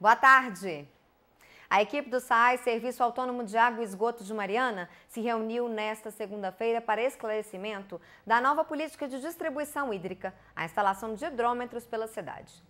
Boa tarde. A equipe do SAI, Serviço Autônomo de Água e Esgoto de Mariana, se reuniu nesta segunda-feira para esclarecimento da nova política de distribuição hídrica, a instalação de hidrômetros pela cidade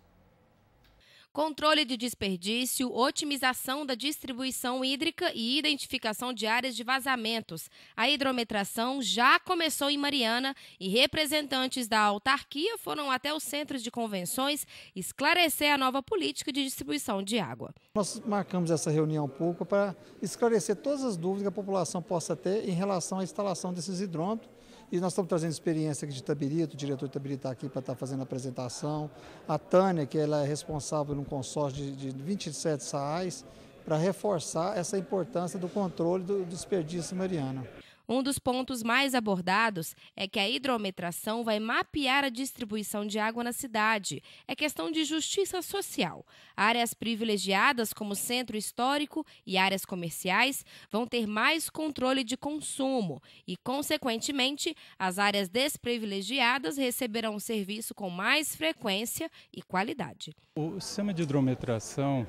controle de desperdício, otimização da distribuição hídrica e identificação de áreas de vazamentos. A hidrometração já começou em Mariana e representantes da autarquia foram até os centros de convenções esclarecer a nova política de distribuição de água. Nós marcamos essa reunião pública para esclarecer todas as dúvidas que a população possa ter em relação à instalação desses hidrômetros e nós estamos trazendo experiência aqui de Tabirito, o diretor de está aqui para estar tá fazendo a apresentação. A Tânia, que ela é responsável num consórcio de, de 27 SAAs, para reforçar essa importância do controle do desperdício mariano. Um dos pontos mais abordados é que a hidrometração vai mapear a distribuição de água na cidade. É questão de justiça social. Áreas privilegiadas, como centro histórico e áreas comerciais, vão ter mais controle de consumo e, consequentemente, as áreas desprivilegiadas receberão o serviço com mais frequência e qualidade. O sistema de hidrometração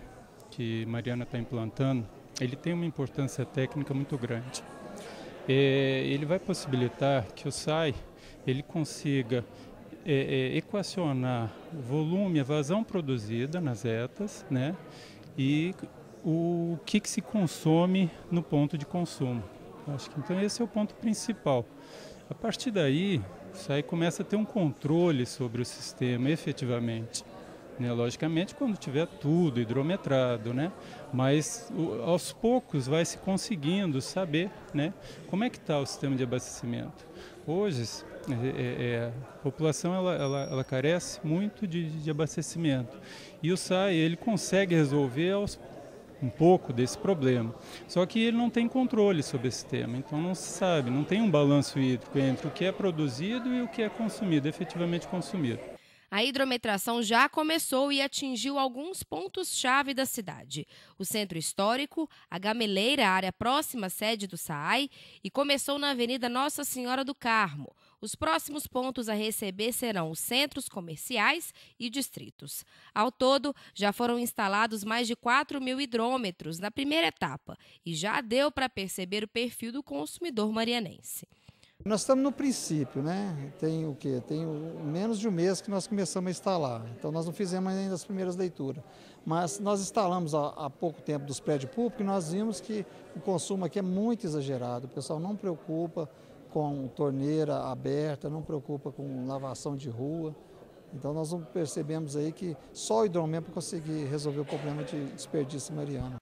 que Mariana está implantando, ele tem uma importância técnica muito grande é, ele vai possibilitar que o SAI ele consiga é, é, equacionar o volume, a vazão produzida nas etas, né? E o que, que se consome no ponto de consumo. Acho que então esse é o ponto principal. A partir daí, o SAI começa a ter um controle sobre o sistema efetivamente né? logicamente quando tiver tudo hidrometrado, né? Mas o, aos poucos vai se conseguindo saber, né? Como é que está o sistema de abastecimento? Hoje é, é, é, a população ela, ela, ela carece muito de, de, abastecimento e o SAI ele consegue resolver aos um pouco desse problema. Só que ele não tem controle sobre esse tema, então não se sabe, não tem um balanço hídrico entre o que é produzido e o que é consumido, efetivamente consumido. A hidrometração já começou e atingiu alguns pontos-chave da cidade: o centro histórico, a Gameleira, a área próxima à sede do SAAI, e começou na Avenida Nossa Senhora do Carmo. Os próximos pontos a receber serão os centros comerciais e distritos. Ao todo, já foram instalados mais de 4 mil hidrômetros na primeira etapa e já deu para perceber o perfil do consumidor marianense. Nós estamos no princípio, né? Tem o quê? Tem menos de um mês que nós começamos a instalar. Então nós não fizemos ainda as primeiras leituras. Mas nós instalamos há, pouco tempo dos prédios públicos e nós vimos que o consumo aqui é muito exagerado. O pessoal não preocupa com torneira aberta, não preocupa com lavação de rua. Então nós percebemos aí que só o hidromel para conseguir resolver o problema de desperdício mariano.